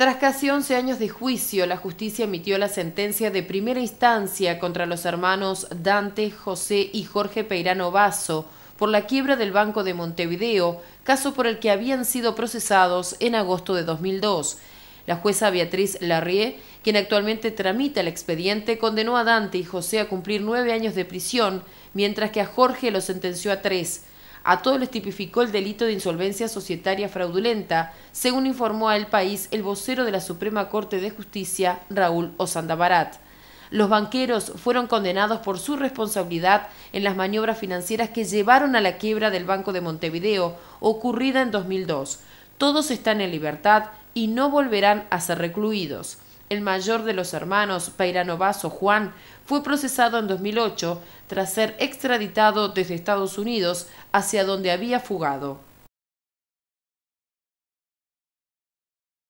Tras casi 11 años de juicio, la justicia emitió la sentencia de primera instancia contra los hermanos Dante, José y Jorge Peirano Vaso por la quiebra del Banco de Montevideo, caso por el que habían sido procesados en agosto de 2002. La jueza Beatriz Larrié, quien actualmente tramita el expediente, condenó a Dante y José a cumplir nueve años de prisión, mientras que a Jorge lo sentenció a tres. A todos les tipificó el delito de insolvencia societaria fraudulenta, según informó al El País el vocero de la Suprema Corte de Justicia, Raúl Osandabarat. Los banqueros fueron condenados por su responsabilidad en las maniobras financieras que llevaron a la quiebra del Banco de Montevideo, ocurrida en 2002. Todos están en libertad y no volverán a ser recluidos. El mayor de los hermanos, Peirano Vaso Juan, fue procesado en 2008 tras ser extraditado desde Estados Unidos hacia donde había fugado.